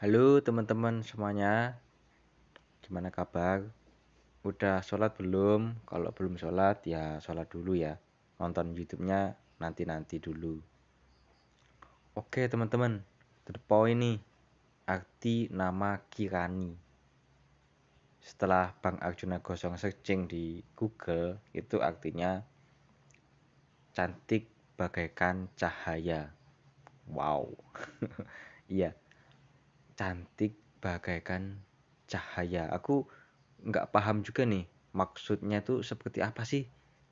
Halo teman-teman semuanya, gimana kabar? Udah sholat belum? Kalau belum sholat ya sholat dulu ya. Nonton youtube nanti-nanti dulu. Oke teman-teman, to the point nih. Arti nama Kirani. Setelah Bang Arjuna Gosong searching di Google, itu artinya cantik bagaikan cahaya. Wow. Iya cantik bagaikan cahaya. Aku nggak paham juga nih maksudnya tuh seperti apa sih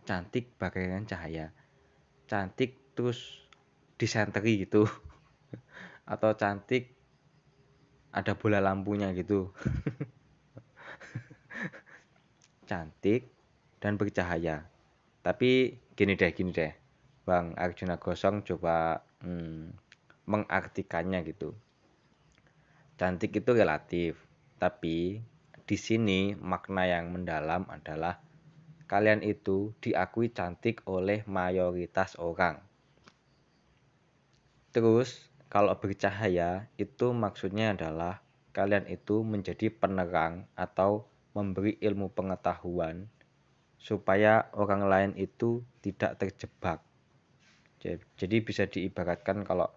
cantik bagaikan cahaya. Cantik terus disenteri gitu. Atau cantik ada bola lampunya gitu. cantik dan bercahaya. Tapi gini deh, gini deh. Bang Arjuna Gosong coba hmm, mengartikannya gitu. Cantik itu relatif, tapi di sini makna yang mendalam adalah kalian itu diakui cantik oleh mayoritas orang. Terus, kalau bercahaya itu maksudnya adalah kalian itu menjadi penerang atau memberi ilmu pengetahuan supaya orang lain itu tidak terjebak. Jadi bisa diibaratkan kalau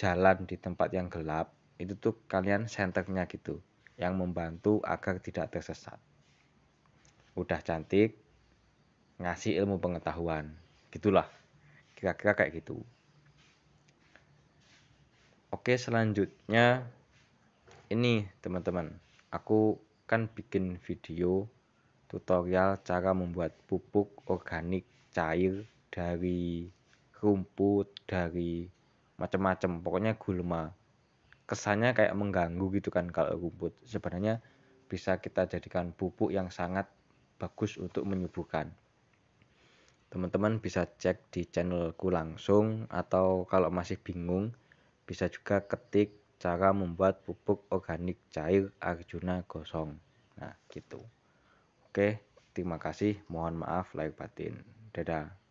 jalan di tempat yang gelap itu tuh kalian senternya gitu yang membantu agar tidak tersesat udah cantik ngasih ilmu pengetahuan gitulah kira-kira kayak gitu oke selanjutnya ini teman-teman aku kan bikin video tutorial cara membuat pupuk organik cair dari rumput dari macam-macam pokoknya gulma kesannya kayak mengganggu gitu kan kalau rumput sebenarnya bisa kita jadikan pupuk yang sangat bagus untuk menyuburkan. teman-teman bisa cek di channelku langsung atau kalau masih bingung bisa juga ketik cara membuat pupuk organik cair Arjuna gosong nah gitu oke terima kasih mohon maaf lahir batin dadah